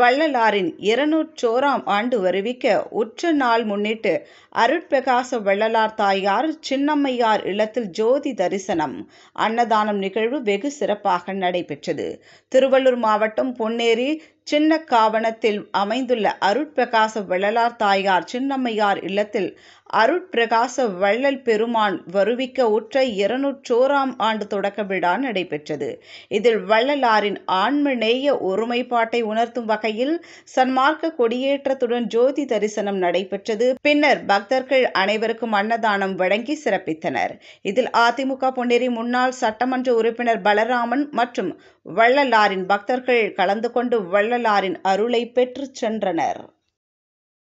வள்ளலாரின் இருநூற்றோராம் ஆண்டு வருவிக்க உற்ற நாள் முன்னிட்டு அருட்பிரகாச வள்ளலார் தாயார் சின்னம்மையார் இல்லத்தில் ஜோதி தரிசனம் அன்னதானம் நிகழ்வு வெகு சிறப்பாக நடைபெற்றது திருவள்ளூர் மாவட்டம் பொன்னேரி சின்ன காவணத்தில் அமைந்துள்ள அருட்பிரகாச வள்ளலார் தாயார் சின்னம்மையார் இல்லத்தில் அருட்பிரகாச வள்ளல் பெருமான் வருவிக்க உற்ற இருநூற்றோராம் ஆண்டு தொடக்க விழா நடைபெற்றது இதில் வள்ளலாரின் ஆன்மநேய ஒருமைப்பாட்டை உணர்த்தும் வகையில் சன்மார்க்க கொடியேற்றத்துடன் ஜோதி தரிசனம் நடைபெற்றது பின்னர் பக்தர்கள் அனைவருக்கும் அன்னதானம் வழங்கி சிறப்பித்தனர் இதில் அதிமுக பொன்னேரி முன்னாள் சட்டமன்ற உறுப்பினர் பலராமன் மற்றும் வள்ளலாரின் பக்தர்கள் கலந்து கொண்டு வள்ளலாரின் அருளை பெற்றுச் சென்றனர்